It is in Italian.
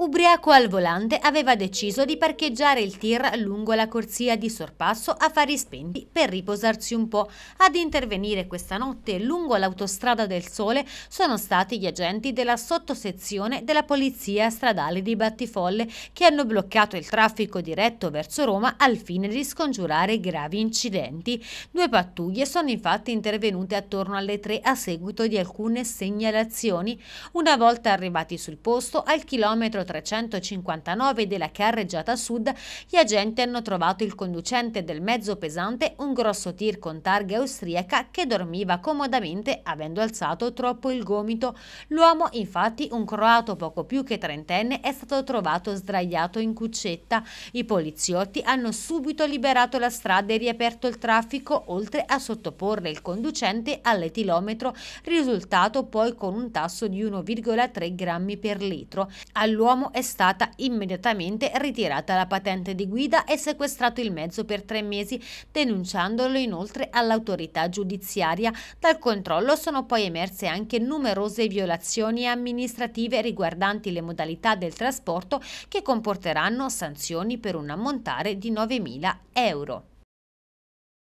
ubriaco al volante, aveva deciso di parcheggiare il tir lungo la corsia di sorpasso a fari spenti per riposarsi un po'. Ad intervenire questa notte lungo l'autostrada del Sole sono stati gli agenti della sottosezione della Polizia Stradale di Battifolle che hanno bloccato il traffico diretto verso Roma al fine di scongiurare gravi incidenti. Due pattuglie sono infatti intervenute attorno alle tre a seguito di alcune segnalazioni. Una volta arrivati sul posto, al chilometro 359 della carreggiata sud, gli agenti hanno trovato il conducente del mezzo pesante, un grosso tir con targa austriaca che dormiva comodamente avendo alzato troppo il gomito. L'uomo, infatti, un croato poco più che trentenne, è stato trovato sdraiato in cuccetta. I poliziotti hanno subito liberato la strada e riaperto il traffico, oltre a sottoporre il conducente all'etilometro, risultato poi con un tasso di 1,3 grammi per litro. All'uomo dell'uomo è stata immediatamente ritirata la patente di guida e sequestrato il mezzo per tre mesi, denunciandolo inoltre all'autorità giudiziaria. Dal controllo sono poi emerse anche numerose violazioni amministrative riguardanti le modalità del trasporto che comporteranno sanzioni per un ammontare di 9.000 euro.